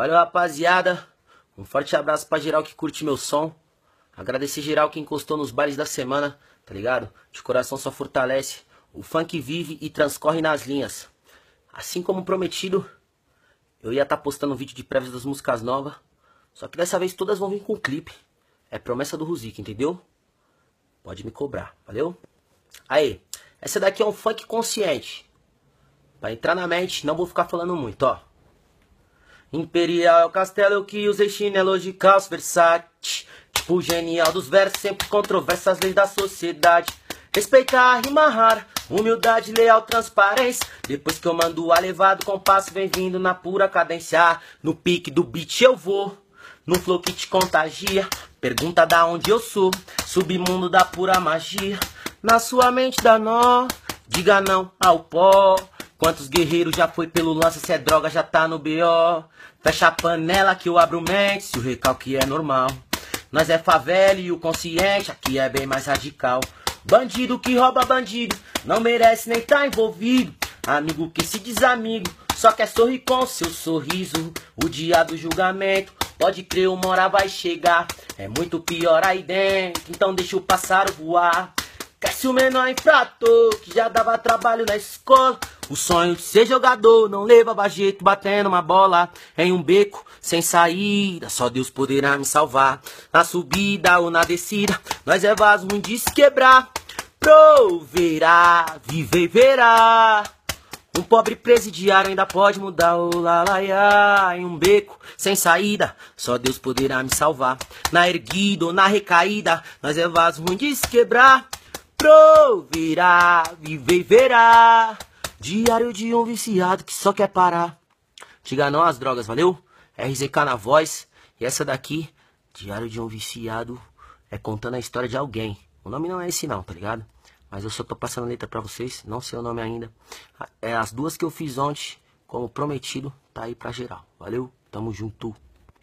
Valeu, rapaziada. Um forte abraço pra geral que curte meu som. Agradecer geral que encostou nos bailes da semana, tá ligado? De coração só fortalece. O funk vive e transcorre nas linhas. Assim como prometido, eu ia estar tá postando um vídeo de prévias das músicas novas. Só que dessa vez todas vão vir com clipe. É promessa do Ruzik, entendeu? Pode me cobrar, valeu? Aí, essa daqui é um funk consciente. Pra entrar na mente, não vou ficar falando muito, ó. Imperial Castelo, eu que usei chinelo de caos versátil. Tipo genial dos versos, sempre controvérsias leis da sociedade. Respeitar a rima rara, humildade, leal, transparência. Depois que eu mando o elevado, compasso vem vindo na pura cadência. No pique do beat eu vou, no flow que te contagia. Pergunta da onde eu sou, submundo da pura magia. Na sua mente dá nó, diga não ao pó. Quantos guerreiros já foi pelo lance, se é droga já tá no BO. Fecha a panela que eu abro mente, se o recalque é normal. Nós é favela e o consciente aqui é bem mais radical. Bandido que rouba bandido, não merece nem tá envolvido. Amigo que se desamigo, só quer sorrir com seu sorriso. O dia do julgamento, pode crer, uma hora vai chegar. É muito pior aí dentro, então deixa o passar voar. Cresce o menor infrator que já dava trabalho na escola. O sonho de ser jogador não leva jeito batendo uma bola em um beco sem saída. Só Deus poderá me salvar na subida ou na descida. Nós é vaso ruim de se quebrar. Proverá, viver verá. Um pobre presidiário ainda pode mudar o lalaiá Em um beco sem saída, só Deus poderá me salvar Na erguida ou na recaída, nós é vaso ruim de se quebrar proverá, viver verá. Diário de um viciado que só quer parar. Diga não as drogas, valeu? RZK na voz. E essa daqui, Diário de um viciado, é contando a história de alguém. O nome não é esse não, tá ligado? Mas eu só tô passando a letra pra vocês, não sei o nome ainda. É as duas que eu fiz ontem, como prometido, tá aí pra geral. Valeu, tamo junto.